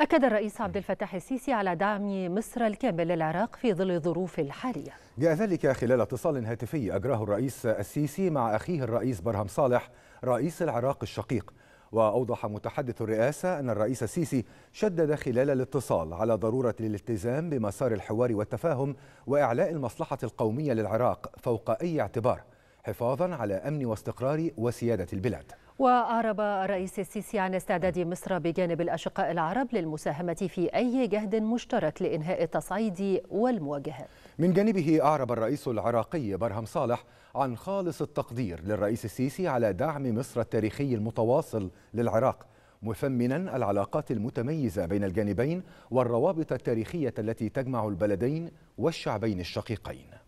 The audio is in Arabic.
أكد الرئيس عبد الفتاح السيسي على دعم مصر الكامل للعراق في ظل الظروف الحالية جاء ذلك خلال اتصال هاتفي أجراه الرئيس السيسي مع أخيه الرئيس برهم صالح رئيس العراق الشقيق وأوضح متحدث الرئاسة أن الرئيس السيسي شدد خلال الاتصال على ضرورة الالتزام بمسار الحوار والتفاهم وإعلاء المصلحة القومية للعراق فوق أي اعتبار حفاظا على أمن واستقرار وسيادة البلاد وأعرب الرئيس السيسي عن استعداد مصر بجانب الأشقاء العرب للمساهمة في أي جهد مشترك لإنهاء التصعيد والمواجهات من جانبه أعرب الرئيس العراقي برهم صالح عن خالص التقدير للرئيس السيسي على دعم مصر التاريخي المتواصل للعراق مثمنا العلاقات المتميزة بين الجانبين والروابط التاريخية التي تجمع البلدين والشعبين الشقيقين